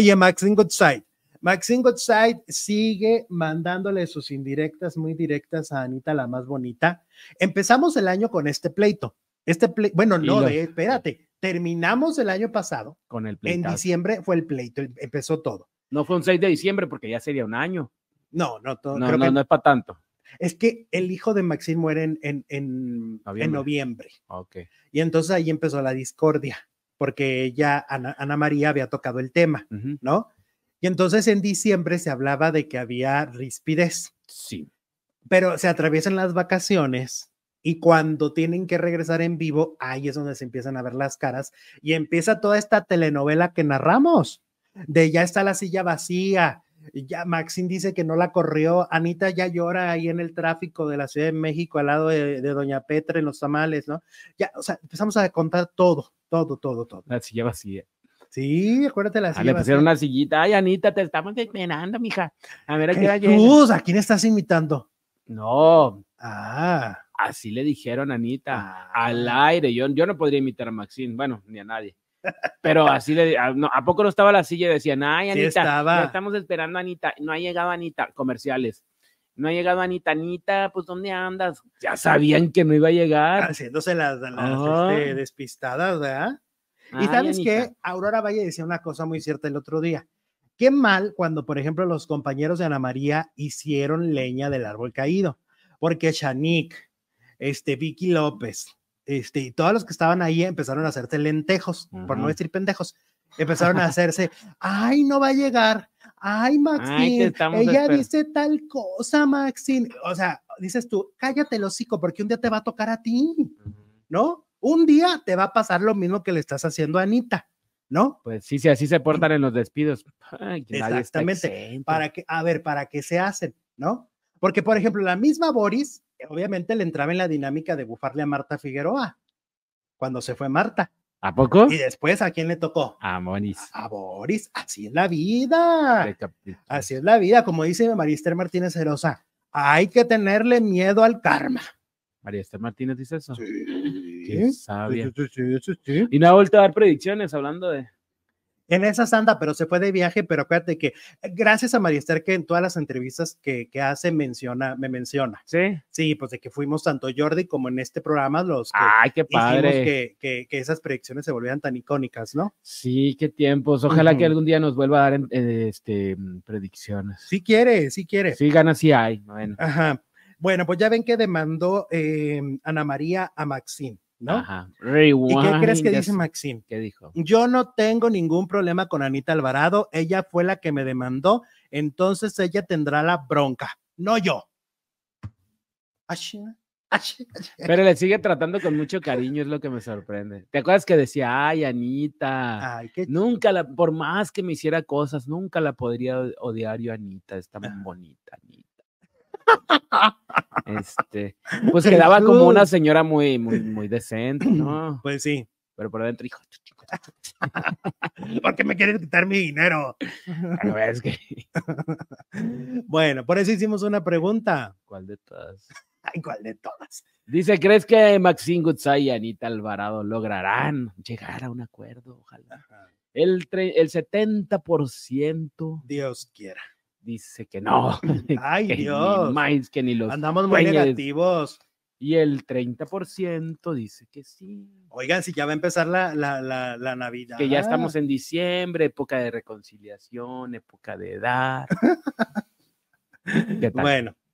Oye, Maxine Goodside. Maxine Goodside sigue mandándole sus indirectas muy directas a Anita, la más bonita. Empezamos el año con este pleito. Este pleito, bueno, no, eh, espérate, terminamos el año pasado. Con el pleito. En diciembre fue el pleito, em, empezó todo. No fue un 6 de diciembre porque ya sería un año. No, no, todo, no, no, no es para tanto. Es que el hijo de Maxine muere en, en, noviembre. En Y entonces ahí empezó la discordia porque ya Ana, María había tocado el tema, ¿no? Y entonces en diciembre se hablaba de que había rispidez. Sí. Pero se atraviesan las vacaciones y cuando tienen que regresar en vivo, ahí es donde se empiezan a ver las caras y empieza toda esta telenovela que narramos, de ya está la silla vacía, ya Maxine dice que no la corrió. Anita ya llora ahí en el tráfico de la Ciudad de México al lado de, Doña Petra en los tamales, ¿no? Ya, o sea, empezamos a contar todo, todo, todo, todo. La silla vacía. Sí, acuérdate la ah, silla. le pusieron una sillita. Ay, Anita, te estamos esperando, mija. A ver, qué ¿a quién estás imitando? No. Ah. Así le dijeron a Anita, ah. al aire. Yo, yo no podría imitar a Maxine, bueno, ni a nadie. Pero así le ah, a, poco no estaba la silla decían, ay, Anita, estamos esperando a Anita, no ha llegado Anita, comerciales. No ha llegado Anita, Anita, pues ¿dónde andas? Ya sabían que no iba a llegar. Haciéndose las, este, despistadas, ¿verdad? y sabes que Aurora Valle decía una cosa muy cierta el otro día. Qué mal cuando, por ejemplo, los compañeros de Ana María hicieron leña del árbol caído, porque Shanique, este, Vicky López, este, y todos los que estaban ahí empezaron a hacerse lentejos, por no decir pendejos. Empezaron a hacerse, ay, no va a llegar, ay, Maxine, ella dice tal cosa, Maxine. O sea, dices tú, cállate el hocico, porque un día te va a tocar a ti, ¿no? Un día te va a pasar lo mismo que le estás haciendo a Anita. ¿no? Pues sí, sí, así se portan en los despidos. Exactamente. Para que, a ver, para qué se hacen, ¿no? Porque, por ejemplo, la misma Boris obviamente le entraba en la dinámica de bufarle a Marta Figueroa cuando se fue Marta. ¿A poco? Y después, ¿a quién le tocó? A Boris. A, Boris. Así es la vida. Así es la vida. Como dice Marister Martínez Herosa, hay que tenerle miedo al karma. Marister Martínez dice eso. Sí. sí, Y no ha vuelto a dar predicciones hablando de en esas anda, pero se fue de viaje, pero acuérdate que gracias a María Esther que en todas las entrevistas que, que, hace menciona, me menciona. Sí. Sí, pues de que fuimos tanto Jordi como en este programa los que Ay, qué padre. Que, que, que, esas predicciones se volvieran tan icónicas, ¿no? Sí, qué tiempos. Ojalá que algún día nos vuelva a dar eh, este, mm, predicciones. Sí quiere, sí quiere. Sí gana, sí hay. Bueno. Ajá. Bueno, pues ya ven que demandó em, Ana María a Maxine. ¿no? Ajá. ¿Y qué crees que dice Maxine? ¿Qué dijo? Yo no tengo ningún problema con Anita Alvarado, ella fue la que me demandó, entonces ella tendrá la bronca, no yo. Pero le sigue tratando con mucho cariño, es lo que me sorprende. ¿Te acuerdas que decía, ay, Anita, nunca la, por más que me hiciera cosas, nunca la podría odiar yo, Anita, está muy ah. bonita, Anita. Este, pues quedaba como una señora muy, muy, muy decente, ¿no? Pues sí. Pero por adentro, hijo. ¿Por qué me quieren quitar mi dinero? Bueno, por eso hicimos una pregunta. ¿Cuál de todas? Ay, ¿cuál de todas? Dice, ¿crees que Maxine Gutsay y Anita Alvarado lograrán llegar a un acuerdo? Ojalá. El, el 70%. Dios quiera. Dice que no. Ay, Dios. que ni los. Andamos muy negativos. Y el 30% dice que sí. Oigan, si ya va a empezar la, Navidad. Que ya estamos en diciembre, época de reconciliación, época de edad. bueno,